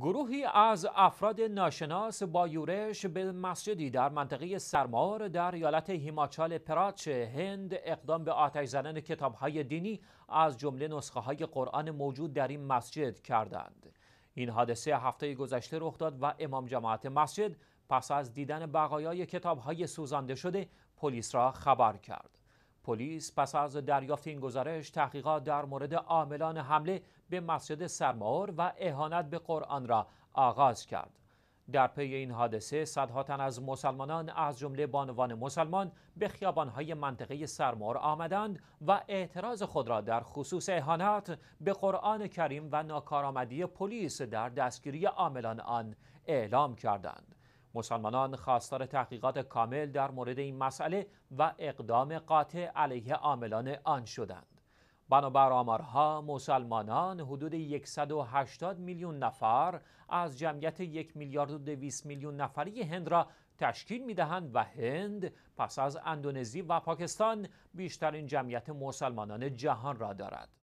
گروهی از افراد ناشناس با یورش به مسجدی در منطقه سرمار در ایالت هیماچال پراچ هند اقدام به آتش زدن کتابهای دینی از جمله نسخه های قرآن موجود در این مسجد کردند این حادثه هفته گذشته رخ داد و امام جماعت مسجد پس از دیدن بقایای کتابهای سوزانده شده پلیس را خبر کرد پلیس پس از دریافت این گزارش تحقیقات در مورد عاملان حمله به مسجد سرماور و اهانت به قرآن را آغاز کرد. در پی این حادثه صدها تن از مسلمانان از جمله بانوان مسلمان به خیابانهای منطقه سرمار آمدند و اعتراض خود را در خصوص اهانت به قرآن کریم و ناکارآمدی پلیس در دستگیری عاملان آن اعلام کردند. مسلمانان خواستار تحقیقات کامل در مورد این مسئله و اقدام قاطع علیه عاملان آن شدند. بنابر آمارها مسلمانان حدود 180 میلیون نفر از جمعیت 1 میلیارد و 200 میلیون نفری هند را تشکیل میدهند و هند پس از اندونزی و پاکستان بیشترین جمعیت مسلمانان جهان را دارد.